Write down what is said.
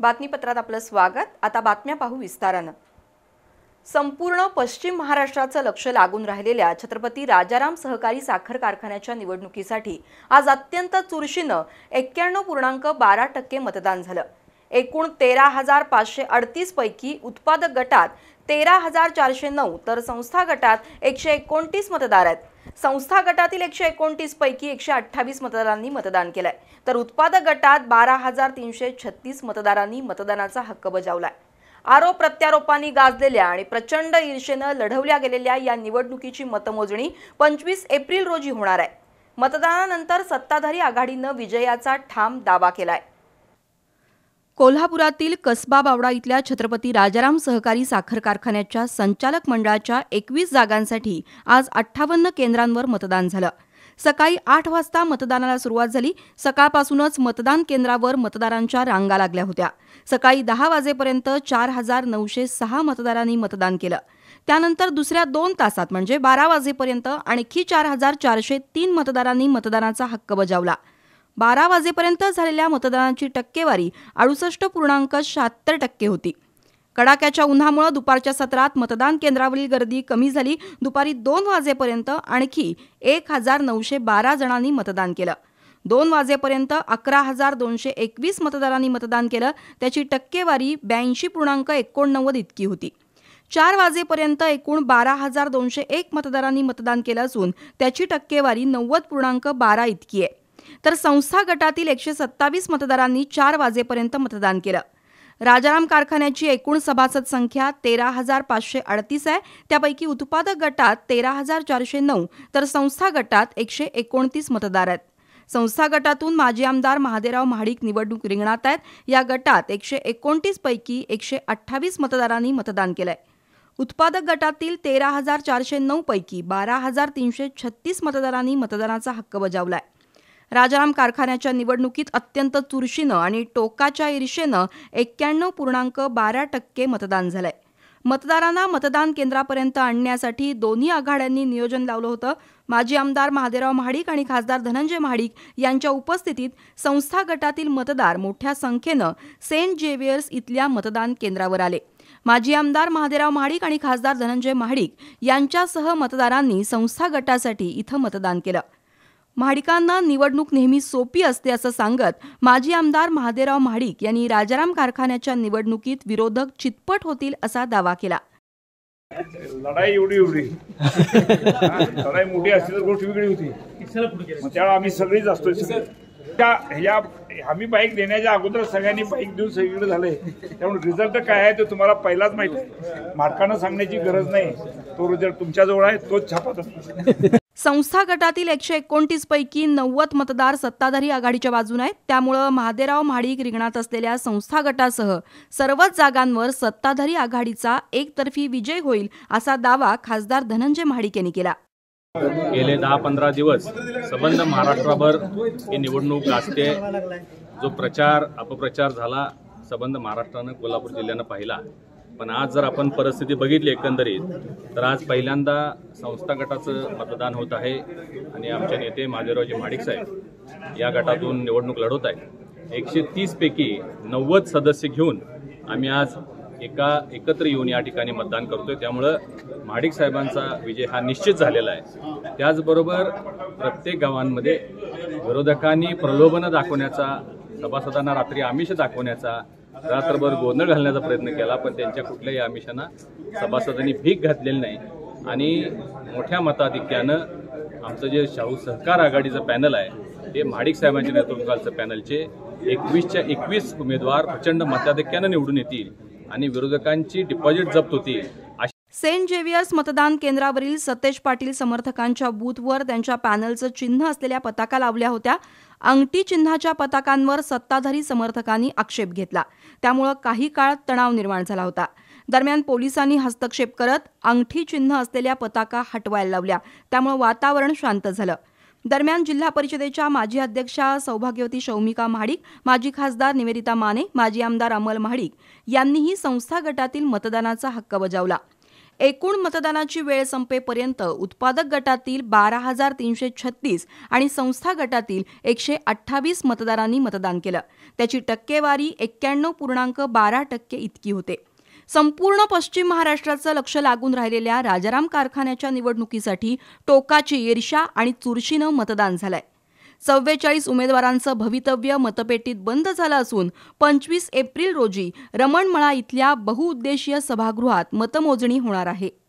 बातमीपत्रात आपलं स्वागत आता बातम्या पाहू विस्तारानं संपूर्ण पश्चिम महाराष्ट्राचं लक्ष लागून राहिलेल्या छत्रपती राजाराम सहकारी साखर कारखान्याच्या निवडणुकीसाठी आज अत्यंत चुरशीनं एक्क्याण्णव पूर्णांक बारा टक्के मतदान झालं एकूण तेरा हजार पाचशे अडतीस पैकी उत्पादक गटात तेरा हजार चारशे नऊ तर संस्था गटात एकशे एकोणतीस मतदार आहेत संस्था गटातील एकशे एकोणतीस पैकी एकशे अठ्ठावीस मतदारांनी मतदान केलंय तर उत्पादक गटात बारा हजार तीनशे छत्तीस मतदारांनी मतदानाचा हक्क बजावलाय आरोप प्रत्यारोपांनी गाजलेल्या आणि प्रचंड ईर्षेनं लढवल्या गेलेल्या या निवडणुकीची मतमोजणी पंचवीस एप्रिल रोजी होणार आहे मतदानानंतर सत्ताधारी आघाडीनं विजयाचा ठाम दावा केलाय कोल्हापुरातील कसबा बावडा इथल्या छत्रपती राजाराम सहकारी साखर कारखान्याच्या संचालक मंडळाच्या एकवीस जागांसाठी आज अठ्ठावन्न केंद्रांवर मतदान झालं सकाळी आठ वाजता मतदानाला सुरुवात झाली सकाळपासूनच मतदान केंद्रावर मतदारांच्या रांगा लागल्या होत्या सकाळी दहा वाजेपर्यंत चार हजार नऊशे सहा मतदारांनी मतदान केलं त्यानंतर दुसऱ्या दोन तासात म्हणजे बारा वाजेपर्यंत आणखी चार हजार चारशे तीन मतदारांनी मतदानाचा हक्क बजावला बारा वाजेपर्यंत झालेल्या मतदानाची टक्केवारी अडुसष्ट पूर्णांक शहात्तर टक्के होती कडाक्याच्या उन्हामुळे दुपारच्या सत्रात मतदान केंद्रावरील गर्दी कमी झाली दुपारी दोन वाजेपर्यंत आणखी एक हजार नऊशे बारा जणांनी मतदान केलं दोन वाजेपर्यंत अकरा हजार दोनशे एकवीस मतदारांनी मतदान केलं त्याची टक्केवारी ब्याऐंशी पूर्णांक एकोणनव्वद इतकी होती चार वाजेपर्यंत एकूण बारा हजार दोनशे एक मतदारांनी मतदान केलं असून त्याची टक्केवारी नव्वद पूर्णांक बारा इतकी आहे तर संस्था गटातील एकशे सत्तावीस मतदारांनी चार वाजेपर्यंत मतदान केलं राजाराम कारखान्याची एकूण सभासद संख्या तेरा हजार पाचशे अडतीस आहे त्यापैकी उत्पादक गटात तेरा हजार चारशे नऊ तर संस्था गटात एकशे एकोणतीस मतदार आहेत संस्था गटातून माजी आमदार महादेवराव महाडिक निवडणूक रिंगणात आहेत या गटात एकशे एकोणतीस पैकी एकशे अठ्ठावीस मतदारांनी मतदान केलंय उत्पादक गटातील तेरा हजार चारशे नऊ पैकी बारा हजार तीनशे छत्तीस मतदारांनी मतदानाचा हक्क बजावलाय राजाराम कारखान्याच्या निवडणुकीत अत्यंत चुरशीनं आणि टोकाच्या ईर्षेनं एक्क्याण्णव पूर्णांक बारा टक्के मतदान झालंय मतदारांना मतदान केंद्रापर्यंत आणण्यासाठी दोन्ही आघाड्यांनी नियोजन लावलं होतं माजी आमदार महादेवराव महाडिक आणि खासदार धनंजय महाडिक यांच्या उपस्थितीत संस्था गटातील मतदार मोठ्या संख्येनं सेंट जेवियर्स इथल्या मतदान केंद्रावर आले माजी आमदार महादेवराव महाडिक आणि खासदार धनंजय महाडिक यांच्यासह मतदारांनी संस्था गटासाठी इथं मतदान केलं महाडिकांना निवडणूक नेहमी सोपी असते असं सांगत माजी आमदार महादेवराव महाडिक यांनी राजाराम कारखान्याच्या निवडणुकीत विरोधक चितपट होतील असा दावा केला लढाई एवढी एवढी लढाई मोठी असते तर गोष्ट वेगळी होती त्यावेळेला आम्ही सगळीच असतो ह्या आम्ही बाईक देण्याच्या अगोदर सगळ्यांनी बाईक देऊन सगळीकडे झाले त्यामुळे रिझल्ट काय आहे तो तुम्हाला पहिलाच माहिती आहे सांगण्याची गरज नाही तो रिझल्ट तुमच्याजवळ आहे तोच छापत असतो संस्था गटातील एकशे एकोणतीस पैकी नव्वद मतदार सत्ताधारी आघाडीच्या बाजूने आहेत त्यामुळं महादेराव महाडिक रिंगणात असलेल्या संस्था गटासह सर्वच जागांवर सत्ताधारी आघाडीचा एकतर्फी विजय होईल असा दावा खासदार धनंजय महाडिक यांनी केला गेले दहा पंधरा दिवस संबंध महाराष्ट्राभर ही निवडणूक गाजते जो प्रचार अपप्रचार झाला संबंध महाराष्ट्रानं कोल्हापूर जिल्ह्यानं पाहिला पण आज जर आपण परिस्थिती बघितली एकंदरीत तर आज पहिल्यांदा संस्था गटाचं मतदान होत आहे आणि आमचे नेते महादेवरावजी महाडिक साहेब या गटातून निवडणूक लढवत आहेत एकशे तीसपैकी नव्वद सदस्य घेऊन आम्ही आज एका एकत्र येऊन या ठिकाणी मतदान करतोय त्यामुळं महाडिक साहेबांचा विजय हा निश्चित झालेला आहे त्याचबरोबर प्रत्येक गावांमध्ये विरोधकांनी प्रलोभनं दाखवण्याचा सभासदांना रात्री आमिष दाखवण्याचा रात्रभर गोंधळ घालण्याचा प्रयत्न केला पण त्यांच्या कुठल्याही आमिषांना सभासदांनी भीक घातलेली नाही आणि मोठ्या मताधिक्यानं आमचं जे शाहू सहकार आघाडीचं पॅनल आहे ते माडिक साहेबांच्या नेतृत्वाचं पॅनलचे एकवीसच्या एकवीस उमेदवार प्रचंड मताधिक्यानं निवडून येतील आणि विरोधकांची डिपॉझिट जप्त होतील सेंट जेवियर्स मतदान केंद्रावरील सतेज पाटील समर्थकांच्या बूथवर त्यांच्या पॅनलचं चिन्ह असलेल्या पताका लावल्या होत्या अंगठी चिन्हाच्या पताकांवर सत्ताधारी समर्थकांनी आक्षेप घेतला त्यामुळं काही काळ तणाव निर्माण झाला होता दरम्यान पोलिसांनी हस्तक्षेप करत अंगठी चिन्ह असलेल्या पताका हटवायला लावल्या त्यामुळे वातावरण शांत झालं दरम्यान जिल्हा परिषदेच्या माजी अध्यक्षा सौभाग्यवती शौमिका महाडिक माजी खासदार निवेदिता माने माजी आमदार अमल महाडिक यांनीही संस्था गटातील मतदानाचा हक्क बजावला एकूण मतदानाची वेळ संपेपर्यंत उत्पादक गटातील बारा हजार तीनशे छत्तीस आणि संस्था गटातील एकशे अठ्ठावीस मतदारांनी मतदान केलं त्याची टक्केवारी एक्क्याण्णव पूर्णांक बारा टक्के इतकी होते संपूर्ण पश्चिम महाराष्ट्राचं लक्ष लागून राहिलेल्या राजाराम कारखान्याच्या निवडणुकीसाठी टोकाची ईर्षा आणि चुरशीनं मतदान झालंय चव्वेचाळीस उमेदवारांचं भवितव्य मतपेटीत बंद झालं असून पंचवीस एप्रिल रोजी रमणमळा इथल्या बहुउद्देशीय सभागृहात मतमोजणी होणार आहे